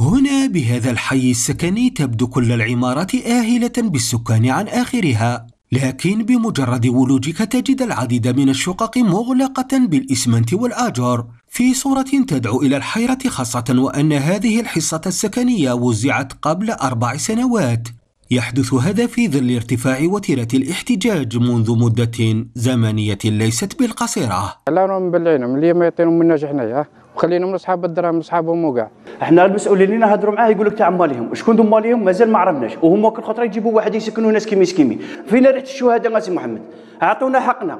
هنا بهذا الحي السكني تبدو كل العمارات آهلة بالسكان عن آخرها لكن بمجرد ولوجك تجد العديد من الشقق مغلقة بالإسمنت والآجار في صورة تدعو إلى الحيرة خاصة وأن هذه الحصة السكنية وزعت قبل أربع سنوات يحدث هذا في ظل ارتفاع وتيرة الاحتجاج منذ مدة زمنية ليست بالقصيرة لا راهم مبلعينهم اليوم ما يعطينهم منا وخلينا من أصحاب الدراهم لصحابهم وكاع احنا المسؤولين اللي نهضروا معاه يقول لك تاع ماليهم شكون ذو ماليهم مازال ما عرفناش وهم كل خطره يجيبوا واحد يسكنوا ناس كيمي سكيمي فينا ريحه الشهداء سي محمد اعطونا حقنا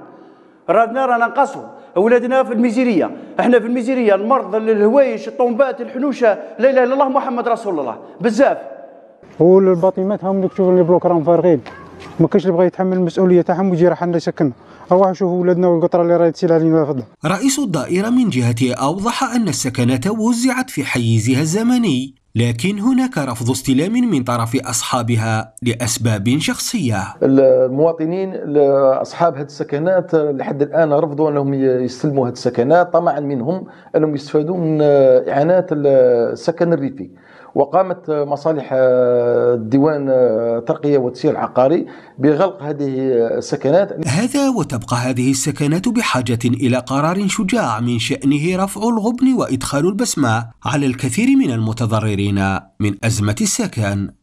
رانا رانا نقصوا اولادنا في الميزيريه احنا في الميزيريه المرض الهوايش الطومبات الحنوشه لا اله الا الله محمد رسول الله بزاف والباطيمات هم اللي تشوف لي بلوك راهم فارغين ما كاينش اللي بغى يتحمل المسؤوليه تاعهم ويجي راح يسكن هو شوفوا ولادنا والقطره اللي راهي تسيل علينا في رئيس الدائره من جهته اوضح ان السكنات وزعت في حيزها الزمني لكن هناك رفض استلام من طرف اصحابها لاسباب شخصيه. المواطنين اصحاب هذه السكنات لحد الان رفضوا انهم يستلموا هذه السكنات طمعا منهم انهم يستفادوا من اعانات السكن الريفي. وقامت مصالح آه، ديوان آه، ترقية وتسيير عقاري بغلق هذه السكنات هذا وتبقى هذه السكنات بحاجة إلى قرار شجاع من شأنه رفع الغبن وإدخال البسمة على الكثير من المتضررين من أزمة السكن